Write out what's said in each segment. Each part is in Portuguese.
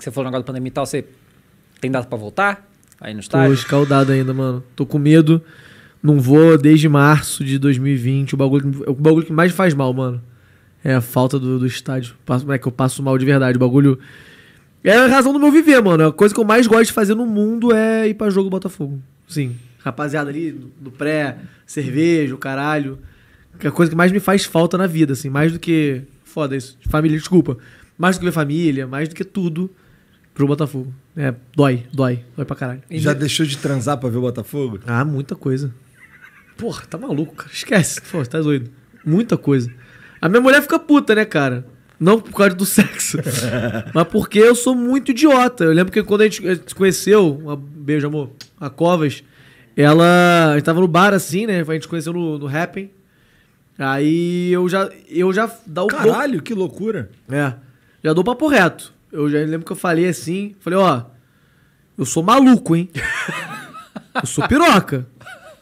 que você falou no negócio da pandemia e tal, você tem data para voltar? Aí no estádio? Tô escaldado ainda, mano. Tô com medo. Não vou desde março de 2020. O bagulho, o bagulho que mais faz mal, mano. É a falta do, do estádio. Como é que eu passo mal de verdade. O bagulho. É a razão do meu viver, mano. A coisa que eu mais gosto de fazer no mundo é ir pra jogo Botafogo. Sim. Rapaziada ali do pré, cerveja, o caralho. É a coisa que mais me faz falta na vida, assim. Mais do que. Foda isso. Família, desculpa. Mais do que ver família, mais do que tudo pro Botafogo. É, dói, dói, dói pra caralho. Já deixou de transar pra ver o Botafogo? Ah, muita coisa. Porra, tá maluco, cara. Esquece. Pô, tá doido. Muita coisa. A minha mulher fica puta, né, cara? Não por causa do sexo, mas porque eu sou muito idiota. Eu lembro que quando a gente se conheceu, um beijo, amor, a Covas, ela. A gente tava no bar assim, né? A gente se conheceu no, no Aí eu já. Eu já dá o. Caralho, pô... que loucura! É. Já dou papo reto eu já lembro que eu falei assim, falei, ó, eu sou maluco, hein? eu sou piroca.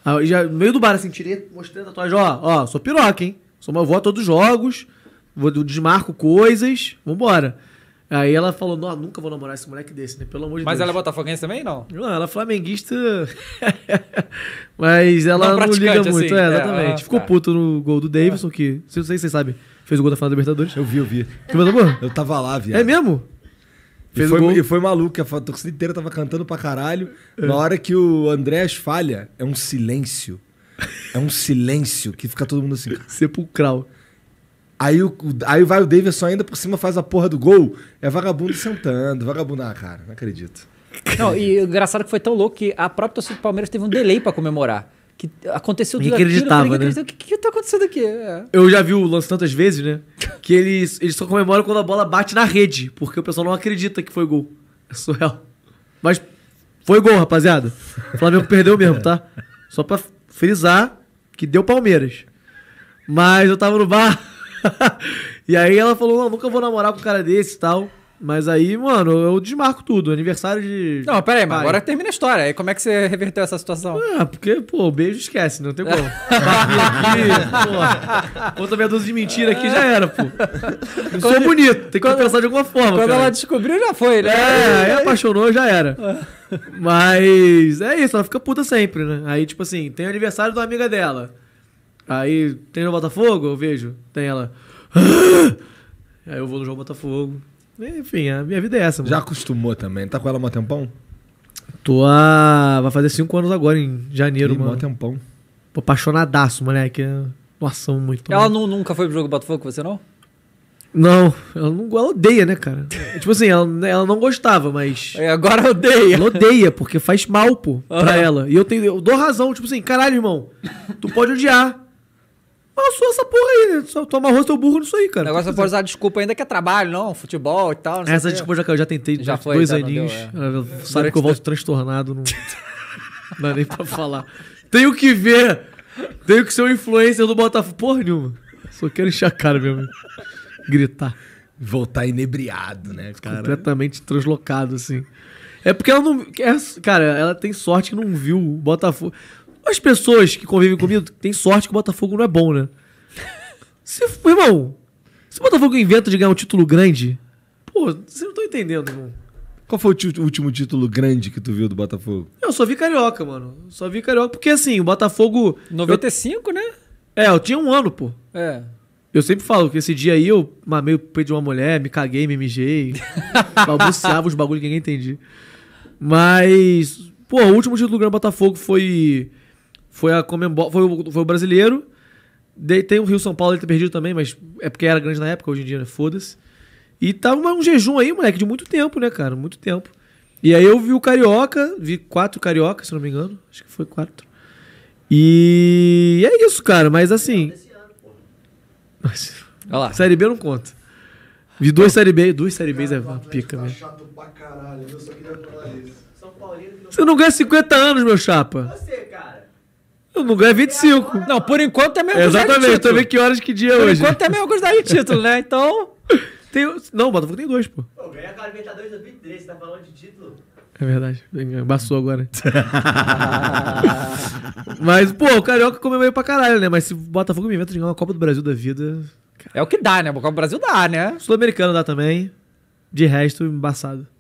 Aí já, no meio do bar, assim, tirei, mostrei a tatuagem, ó, ó, sou piroca, hein? Sou uma a todos os jogos, vou, desmarco coisas, vambora. Aí ela falou, não, nunca vou namorar esse moleque desse, né? Pelo amor de Mas Deus. Mas ela é botafoguense também, não? Não, ela é flamenguista. Mas ela não, não liga assim, muito, é, é, exatamente. É, ah, Ficou tá. puto no gol do é. Davidson, que, não sei se vocês sabem, fez o gol da final da Libertadores. Eu vi, eu vi. Tu mandou Eu tava lá, viado. É mesmo? Fez e, foi, o gol. e foi maluco, a torcida inteira tava cantando pra caralho. É. Na hora que o Andrés falha, é um silêncio. É um silêncio que fica todo mundo assim. Sepulcral. Aí, o, aí vai o Davidson ainda por cima, faz a porra do gol. É vagabundo sentando, vagabundo. Ah, cara, não acredito. Não, e engraçado é que foi tão louco que a própria torcida do Palmeiras teve um delay para comemorar que aconteceu tudo acreditava, aquilo. Né? O que, que tá acontecendo aqui? É. Eu já vi o lance tantas vezes, né? Que eles, eles só comemoram quando a bola bate na rede, porque o pessoal não acredita que foi gol. É surreal. Mas foi gol, rapaziada. O Flamengo perdeu mesmo, tá? Só pra frisar que deu Palmeiras. Mas eu tava no bar. e aí ela falou: não, nunca vou namorar com um cara desse e tal. Mas aí, mano, eu desmarco tudo. Aniversário de. Não, pera aí, mas agora termina a história. Aí como é que você reverteu essa situação? É, porque, pô, beijo esquece, não tem como. Barbi aqui, pô. Outra meia dúzia de mentira aqui já era, pô. sou bonito, tem que pensar de alguma forma. Quando cara. ela descobriu, já foi, né? É, aí apaixonou, já era. Mas é isso, ela fica puta sempre, né? Aí, tipo assim, tem o aniversário da amiga dela. Aí tem no Botafogo, eu vejo, tem ela. Ah! Aí eu vou no João Botafogo. Enfim, a minha vida é essa. Mano. Já acostumou também? Tá com ela há um tempão? Tô a... Vai fazer cinco anos agora, em janeiro, Ih, mano. Um tempão. Tô apaixonadaço, moleque. Nossa, muito. Ela não, né? nunca foi pro jogo Botafogo com você, não? Não, ela não ela odeia, né, cara? tipo assim, ela, ela não gostava, mas. É, agora odeia. Ela odeia, porque faz mal, pô, uhum. pra ela. E eu, tenho, eu dou razão, tipo assim, caralho, irmão, tu pode odiar. Passou essa porra aí, né? só toma rosto teu burro nisso aí, cara. Agora negócio é pode usar desculpa ainda que é trabalho, não, futebol e tal. Essa desculpa já, eu já tentei já foi, dois tá, aninhos. Deu, é. Ah, sabe que eu volto transtornado, não dá nem pra falar. Tenho que ver, tenho que ser um influencer do Botafogo. Porra nenhuma, só quero encher a cara mesmo. Gritar. Voltar inebriado, né, cara? Completamente translocado, assim. É porque ela não. É, cara, ela tem sorte que não viu o Botafogo. As pessoas que convivem comigo têm sorte que o Botafogo não é bom, né? Se, irmão, se o Botafogo inventa de ganhar um título grande, pô, você não tá entendendo, irmão. Qual foi o último título grande que tu viu do Botafogo? Eu só vi Carioca, mano. Só vi Carioca, porque assim, o Botafogo... 95, eu... né? É, eu tinha um ano, pô. É. Eu sempre falo que esse dia aí eu mamei o peito de uma mulher, me caguei, me mijei, balbuciava os bagulho que ninguém entendia. Mas, pô, o último título grande do Botafogo foi foi a Comembol, foi o, foi o brasileiro. tem o Rio São Paulo ele ter tá perdido também, mas é porque era grande na época, hoje em dia, né? Foda-se. E tava um jejum aí, moleque, de muito tempo, né, cara? Muito tempo. E aí eu vi o Carioca, vi quatro Carioca, se não me engano. Acho que foi quatro. E é isso, cara, mas assim. Mas, Olha lá. Série B eu não conto. Vi duas Série B, duas Série Bs é uma pica, tá mesmo. Você não ganha 50 anos, meu chapa. Assim, não lugar 25. Não, por enquanto é mesmo. Exatamente, eu tô vendo que horas que dia por hoje. Por enquanto é mesmo quantidade de título, né? Então. Tem... Não, o Botafogo tem dois, pô. Pô, ganhar a Libertadores 2013, tá falando de título? É verdade, embaçou agora. Mas, pô, o Carioca meio pra caralho, né? Mas se o Botafogo me inventa de ganhar uma Copa do Brasil da vida. Cara... É o que dá, né? A Copa do Brasil dá, né? Sul-Americano dá também. De resto, embaçado.